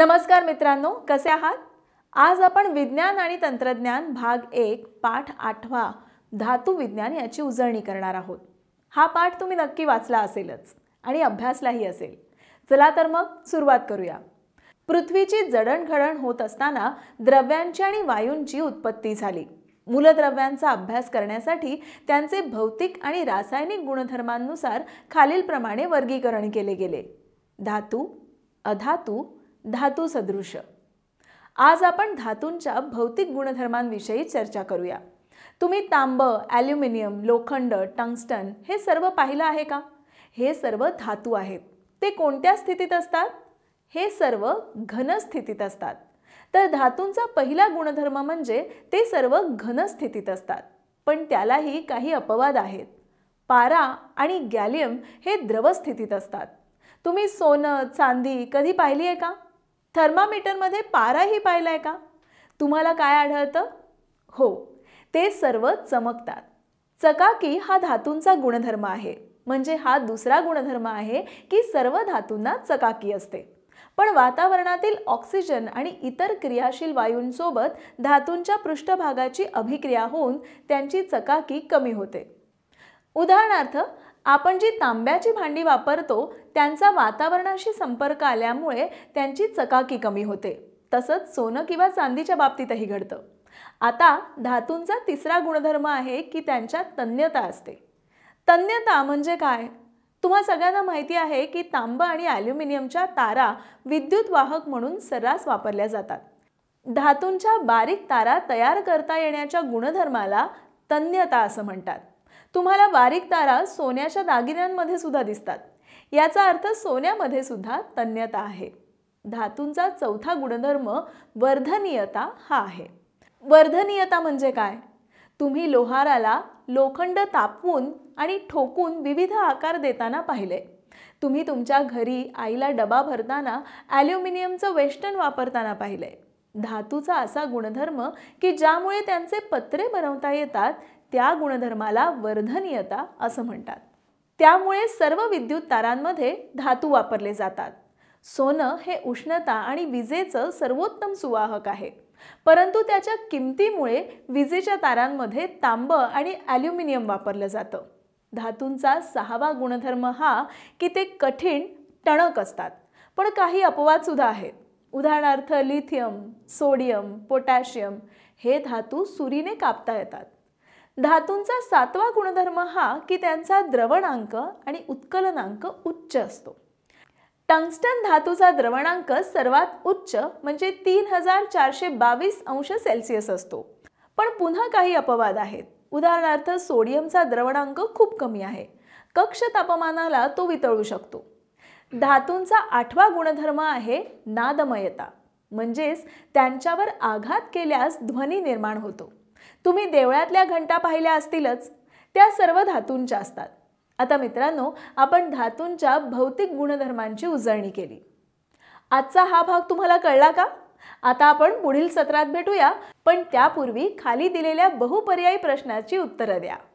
नमस्कार मित्रांनो कसे आहात आज आपण विज्ञान आणि तंत्रज्ञान भाग एक पाठ आठवा धातू विज्ञान याची उजळणी करणार आहोत हा पाठ तुम्ही नक्की वाचला असेलच आणि अभ्यासलाही असेल चला तर मग सुरुवात करूया पृथ्वीची जडणघडण होत असताना द्रव्यांची आणि वायूंची उत्पत्ती झाली मूलद्रव्यांचा अभ्यास करण्यासाठी त्यांचे भौतिक आणि रासायनिक गुणधर्मांनुसार खालीलप्रमाणे वर्गीकरण केले गेले धातू अधातू धातू सदृश आज आपण धातूंच्या भौतिक गुणधर्मांविषयी चर्चा करूया तुम्ही तांब ॲल्युमिनियम लोखंड टंगस्टन हे सर्व पाहिलं आहे का हे सर्व धातू आहेत ते कोणत्या स्थितीत असतात हे सर्व घन स्थितीत असतात तर धातूंचा पहिला गुणधर्म म्हणजे ते सर्व घन स्थितीत असतात पण त्यालाही काही अपवाद आहेत पारा आणि गॅलियम हे द्रवस्थितीत असतात तुम्ही सोनं चांदी कधी पाहिली आहे का थर्मामीटरमध्ये पाराही पाहिला आहे का तुम्हाला काय आढळतं हो ते सर्व चमकतात चकाकी हा धातूंचा गुणधर्म आहे म्हणजे हा दुसरा गुणधर्म आहे की सर्व धातूंना चकाकी असते पण वातावरणातील ऑक्सिजन आणि इतर क्रियाशील वायूंसोबत धातूंच्या पृष्ठभागाची अभिक्रिया होऊन त्यांची चकाकी कमी होते उदाहरणार्थ आपण जी तांब्याची भांडी वापरतो त्यांचा वातावरणाशी संपर्क आल्यामुळे त्यांची चकाकी कमी होते तसंच सोनं किंवा चांदीच्या बाबतीतही घडतं आता धातूंचा तिसरा गुणधर्म आहे की त्यांच्यात तन्यता असते तन्यता म्हणजे काय तुम्हा सगळ्यांना माहिती आहे की तांबं आणि ॲल्युमिनियमच्या तारा विद्युत वाहक म्हणून सर्रास वापरल्या जातात धातूंच्या बारीक तारा तयार करता येण्याच्या गुणधर्माला तन्यता असं म्हणतात तुम्हाला बारीक तारा सोन्याच्या दागिन्यांमध्ये सुद्धा दिसतात याचा अर्थ सोन्यामध्ये सुद्धा तन्यता आहे धातूंचा चौथा गुणधर्म वर्धनीयता हा आहे वर्धनीयता म्हणजे काय तुम्ही लोहाराला लोखंड तापवून आणि ठोकून विविध आकार देताना पाहिले तुम्ही तुमच्या घरी आईला डबा भरताना ॲल्युमिनियमचं वेस्टर्न वापरताना पाहिलं धातूचा असा गुणधर्म की ज्यामुळे त्यांचे पत्रे बनवता येतात त्या गुणधर्माला वर्धनीयता असं म्हणतात त्यामुळे सर्व विद्युत तारांमध्ये धातू वापरले जातात सोनं हे उष्णता आणि विजेचं सर्वोत्तम सुवाहक आहे परंतु त्याच्या किमतीमुळे विजेच्या तारांमध्ये तांबं आणि ॲल्युमिनियम वापरलं जातं धातूंचा सहावा गुणधर्म हा की ते कठीण टणक असतात पण काही अपवादसुद्धा आहेत उदाहरणार्थ लिथियम सोडियम पोटॅशियम हे धातू सुरीने कापता येतात धातूंचा सातवा गुणधर्म हा की त्यांचा द्रवणांक आणि उत्कलनांक उच्च असतो टंगस्टन धातूचा द्रवणांक सर्वात उच्च म्हणजे तीन हजार चारशे बावीस अंश सेल्सिअस असतो पण पुन्हा काही अपवाद आहेत उदाहरणार्थ सोडियमचा द्रवणांक खूप कमी आहे कक्ष तापमानाला तो वितळू शकतो धातूंचा आठवा गुणधर्म आहे नादमयता म्हणजेच त्यांच्यावर आघात केल्यास ध्वनी निर्माण होतो तुम्ही देवळातल्या घंटा पाहिल्या असतीलच त्या सर्व धातूंच्या असतात आता मित्रांनो आपण धातूंच्या भौतिक गुणधर्मांची उजळणी केली आजचा हा भाग तुम्हाला कळला का आता आपण पुढील सत्रात भेटूया पण त्यापूर्वी खाली दिलेल्या बहुपर्यायी प्रश्नाची उत्तरं द्या